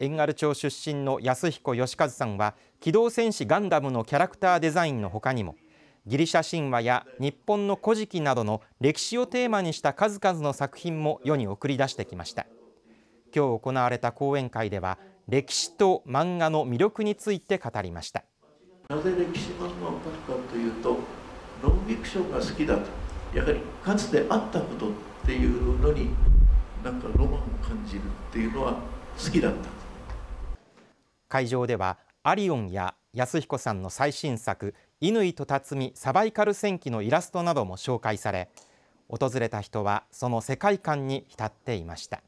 遠軽町出身の安彦義和さんは機動戦士ガンダムのキャラクターデザインのほかにもギリシャ神話や日本の古事記などの歴史をテーマにした数々の作品も世に送り出してきました今日行われた講演会では歴史と漫画の魅力について語りましたなぜ歴史漫画を描くかというとノンフィクションが好きだとやはりかつてあったことっていうのになんかロマンを感じるっていうのは好きだった会場ではアリオンや安彦さんの最新作「乾と辰巳サバイカル戦記」のイラストなども紹介され訪れた人はその世界観に浸っていました。